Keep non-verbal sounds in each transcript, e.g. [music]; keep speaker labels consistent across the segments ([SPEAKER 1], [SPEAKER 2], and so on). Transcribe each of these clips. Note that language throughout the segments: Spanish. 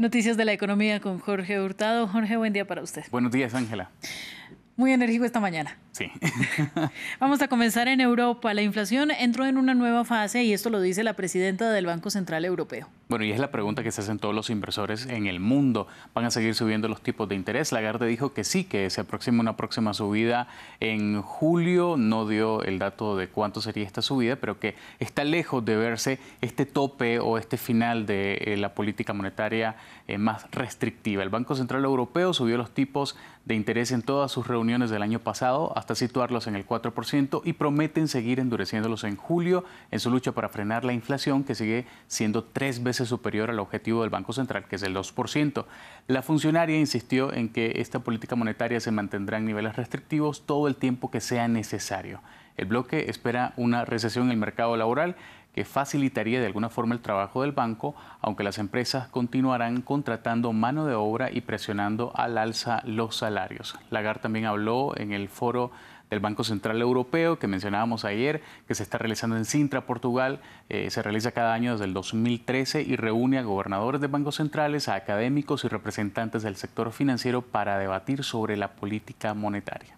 [SPEAKER 1] Noticias de la Economía con Jorge Hurtado. Jorge, buen día para usted.
[SPEAKER 2] Buenos días, Ángela.
[SPEAKER 1] Muy enérgico esta mañana. Sí. [laughs] Vamos a comenzar en Europa. La inflación entró en una nueva fase y esto lo dice la presidenta del Banco Central Europeo.
[SPEAKER 2] Bueno, y es la pregunta que se hacen todos los inversores en el mundo. ¿Van a seguir subiendo los tipos de interés? Lagarde dijo que sí, que se aproxima una próxima subida en julio. No dio el dato de cuánto sería esta subida, pero que está lejos de verse este tope o este final de eh, la política monetaria eh, más restrictiva. El Banco Central Europeo subió los tipos de interés en todas sus reuniones del año pasado hasta situarlos en el 4% y prometen seguir endureciéndolos en julio en su lucha para frenar la inflación que sigue siendo tres veces superior al objetivo del Banco Central, que es el 2%. La funcionaria insistió en que esta política monetaria se mantendrá en niveles restrictivos todo el tiempo que sea necesario. El bloque espera una recesión en el mercado laboral que facilitaría de alguna forma el trabajo del banco, aunque las empresas continuarán contratando mano de obra y presionando al alza los salarios. Lagarde también habló en el foro del Banco Central Europeo que mencionábamos ayer, que se está realizando en Sintra, Portugal. Eh, se realiza cada año desde el 2013 y reúne a gobernadores de bancos centrales, a académicos y representantes del sector financiero para debatir sobre la política monetaria.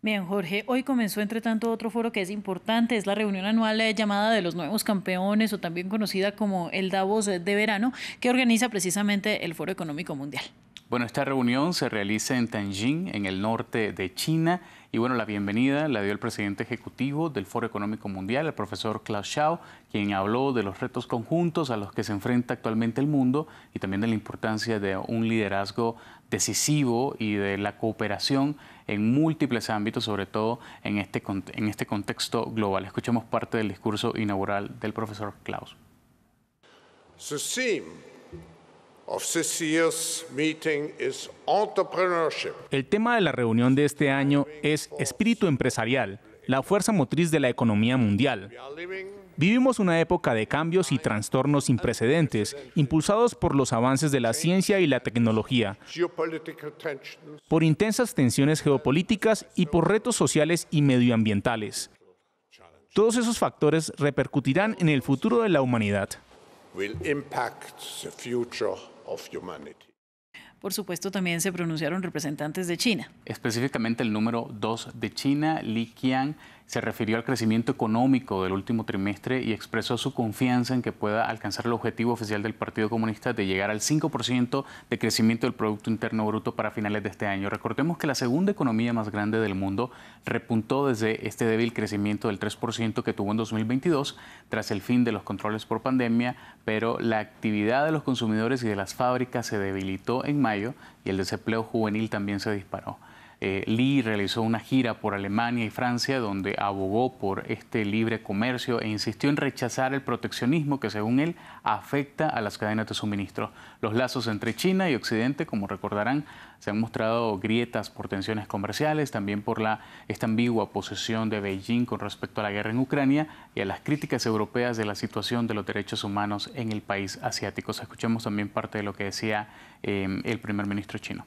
[SPEAKER 1] Bien, Jorge, hoy comenzó entre tanto otro foro que es importante, es la reunión anual eh, llamada de los nuevos campeones o también conocida como el Davos de verano, que organiza precisamente el Foro Económico Mundial.
[SPEAKER 2] Bueno, esta reunión se realiza en Tianjin, en el norte de China. Y bueno, la bienvenida la dio el presidente ejecutivo del Foro Económico Mundial, el profesor Klaus Schau, quien habló de los retos conjuntos a los que se enfrenta actualmente el mundo y también de la importancia de un liderazgo decisivo y de la cooperación en múltiples ámbitos, sobre todo en este, en este contexto global. Escuchemos parte del discurso inaugural del profesor Klaus. El tema de la reunión de este año es espíritu empresarial, la fuerza motriz de la economía mundial. Vivimos una época de cambios y trastornos sin precedentes, impulsados por los avances de la ciencia y la tecnología, por intensas tensiones geopolíticas y por retos sociales y medioambientales. Todos esos factores repercutirán en el futuro de la humanidad.
[SPEAKER 1] Por supuesto, también se pronunciaron representantes
[SPEAKER 2] de China. Específicamente el número 2 de China, Li Qiang, se refirió al crecimiento económico del último trimestre y expresó su confianza en que pueda alcanzar el objetivo oficial del Partido Comunista de llegar al 5% de crecimiento del Producto Interno Bruto para finales de este año. Recordemos que la segunda economía más grande del mundo repuntó desde este débil crecimiento del 3% que tuvo en 2022 tras el fin de los controles por pandemia, pero la actividad de los consumidores y de las fábricas se debilitó en mayo y el desempleo juvenil también se disparó. Li eh, Lee realizó una gira por Alemania y Francia donde abogó por este libre comercio e insistió en rechazar el proteccionismo que, según él, afecta a las cadenas de suministro. Los lazos entre China y Occidente, como recordarán, se han mostrado grietas por tensiones comerciales, también por la, esta ambigua posición de Beijing con respecto a la guerra en Ucrania y a las críticas europeas de la situación de los derechos humanos en el país asiático. Escuchemos también parte de lo que decía eh, el primer ministro chino.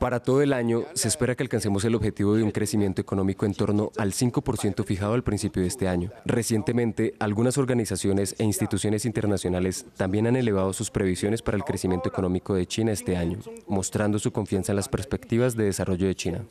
[SPEAKER 2] Para todo el año se espera que alcancemos el objetivo de un crecimiento económico en torno al 5% fijado al principio de este año. Recientemente, algunas organizaciones e instituciones internacionales también han elevado sus previsiones para el crecimiento económico de China este año, mostrando su confianza en las perspectivas de desarrollo de China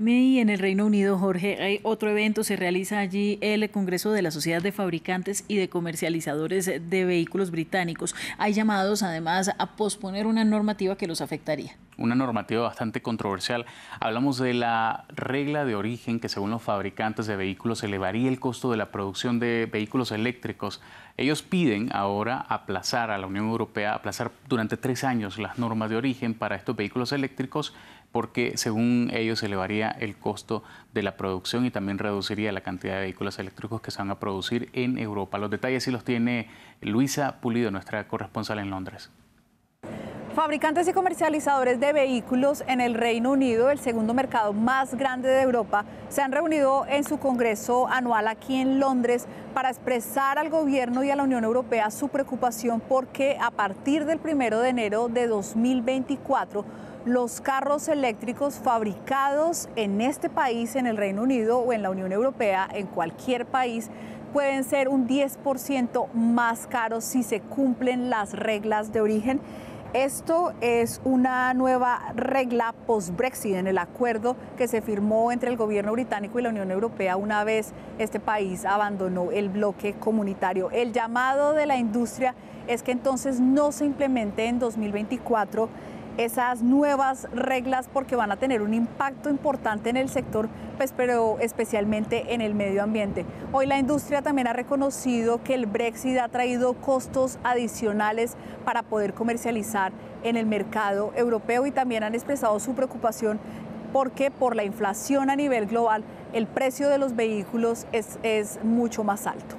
[SPEAKER 1] en el Reino Unido, Jorge, hay otro evento, se realiza allí el Congreso de la Sociedad de Fabricantes y de Comercializadores de Vehículos Británicos. Hay llamados además a posponer una normativa que los afectaría
[SPEAKER 2] una normativa bastante controversial. Hablamos de la regla de origen que según los fabricantes de vehículos elevaría el costo de la producción de vehículos eléctricos. Ellos piden ahora aplazar a la Unión Europea, aplazar durante tres años las normas de origen para estos vehículos eléctricos porque según ellos elevaría el costo de la producción y también reduciría la cantidad de vehículos eléctricos que se van a producir en Europa. Los detalles sí los tiene Luisa Pulido, nuestra corresponsal en Londres.
[SPEAKER 3] Fabricantes y comercializadores de vehículos en el Reino Unido, el segundo mercado más grande de Europa, se han reunido en su congreso anual aquí en Londres para expresar al gobierno y a la Unión Europea su preocupación porque a partir del 1 de enero de 2024 los carros eléctricos fabricados en este país, en el Reino Unido o en la Unión Europea, en cualquier país, pueden ser un 10% más caros si se cumplen las reglas de origen esto es una nueva regla post-Brexit en el acuerdo que se firmó entre el gobierno británico y la Unión Europea una vez este país abandonó el bloque comunitario. El llamado de la industria es que entonces no se implemente en 2024 esas nuevas reglas porque van a tener un impacto importante en el sector, pues, pero especialmente en el medio ambiente. Hoy la industria también ha reconocido que el Brexit ha traído costos adicionales para poder comercializar en el mercado europeo y también han expresado su preocupación porque por la inflación a nivel global el precio de los vehículos es mucho más alto.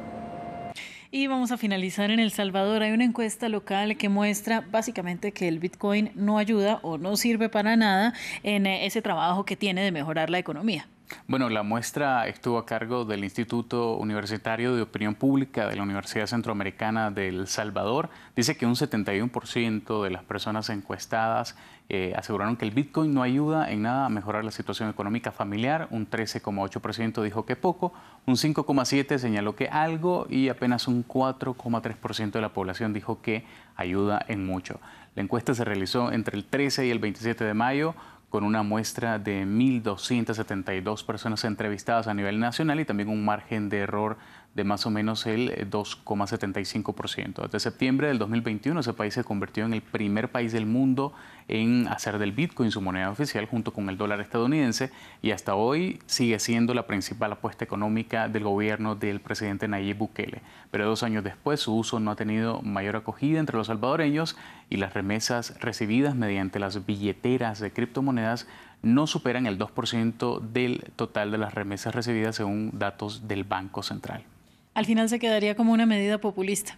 [SPEAKER 1] Y vamos a finalizar en El Salvador. Hay una encuesta local que muestra básicamente que el Bitcoin no ayuda o no sirve para nada en eh, ese trabajo que tiene de mejorar la economía.
[SPEAKER 2] Bueno, la muestra estuvo a cargo del Instituto Universitario de Opinión Pública de la Universidad Centroamericana de El Salvador. Dice que un 71% de las personas encuestadas eh, aseguraron que el Bitcoin no ayuda en nada a mejorar la situación económica familiar, un 13,8% dijo que poco, un 5,7% señaló que algo y apenas un 4,3% de la población dijo que ayuda en mucho. La encuesta se realizó entre el 13 y el 27 de mayo con una muestra de 1.272 personas entrevistadas a nivel nacional y también un margen de error de más o menos el 2,75%. Eh, Desde septiembre del 2021 ese país se convirtió en el primer país del mundo en hacer del Bitcoin su moneda oficial junto con el dólar estadounidense y hasta hoy sigue siendo la principal apuesta económica del gobierno del presidente Nayib Bukele. Pero dos años después su uso no ha tenido mayor acogida entre los salvadoreños y las remesas recibidas mediante las billeteras de criptomonedas no superan el 2% del total de las remesas recibidas según datos del Banco Central
[SPEAKER 1] al final se quedaría como una medida populista.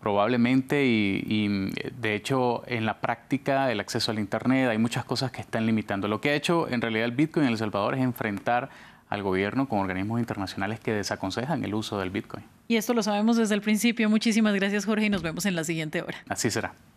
[SPEAKER 2] Probablemente y, de hecho en la práctica el acceso al Internet hay muchas cosas que están limitando. Lo que ha hecho en realidad el Bitcoin en El Salvador es enfrentar al gobierno con organismos internacionales que desaconsejan el uso del Bitcoin.
[SPEAKER 1] Y esto lo sabemos desde el principio. Muchísimas gracias Jorge y nos vemos en la siguiente hora.
[SPEAKER 2] Así será.